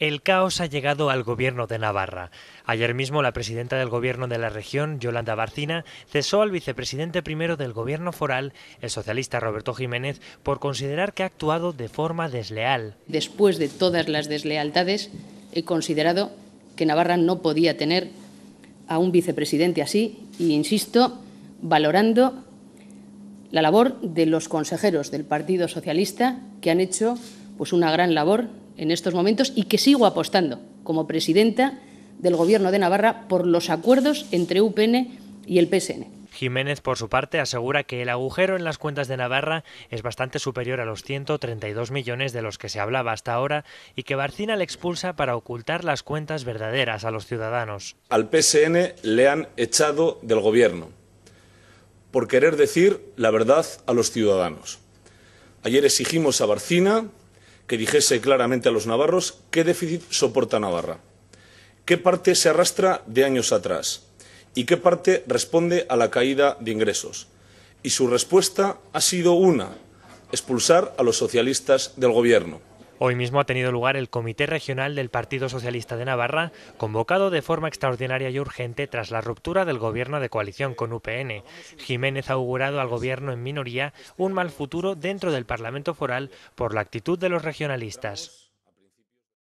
El caos ha llegado al gobierno de Navarra. Ayer mismo la presidenta del gobierno de la región, Yolanda Barcina, cesó al vicepresidente primero del gobierno foral, el socialista Roberto Jiménez, por considerar que ha actuado de forma desleal. Después de todas las deslealtades, he considerado que Navarra no podía tener a un vicepresidente así y, insisto, valorando la labor de los consejeros del Partido Socialista que han hecho pues una gran labor en estos momentos y que sigo apostando como presidenta del Gobierno de Navarra por los acuerdos entre UPN y el PSN. Jiménez, por su parte, asegura que el agujero en las cuentas de Navarra es bastante superior a los 132 millones de los que se hablaba hasta ahora y que Barcina le expulsa para ocultar las cuentas verdaderas a los ciudadanos. Al PSN le han echado del gobierno por querer decir la verdad a los ciudadanos. Ayer exigimos a Barcina que dijese claramente a los navarros qué déficit soporta Navarra, qué parte se arrastra de años atrás y qué parte responde a la caída de ingresos. Y su respuesta ha sido una, expulsar a los socialistas del Gobierno. Hoy mismo ha tenido lugar el Comité Regional del Partido Socialista de Navarra, convocado de forma extraordinaria y urgente tras la ruptura del gobierno de coalición con UPN. Jiménez ha augurado al gobierno en minoría un mal futuro dentro del Parlamento Foral por la actitud de los regionalistas.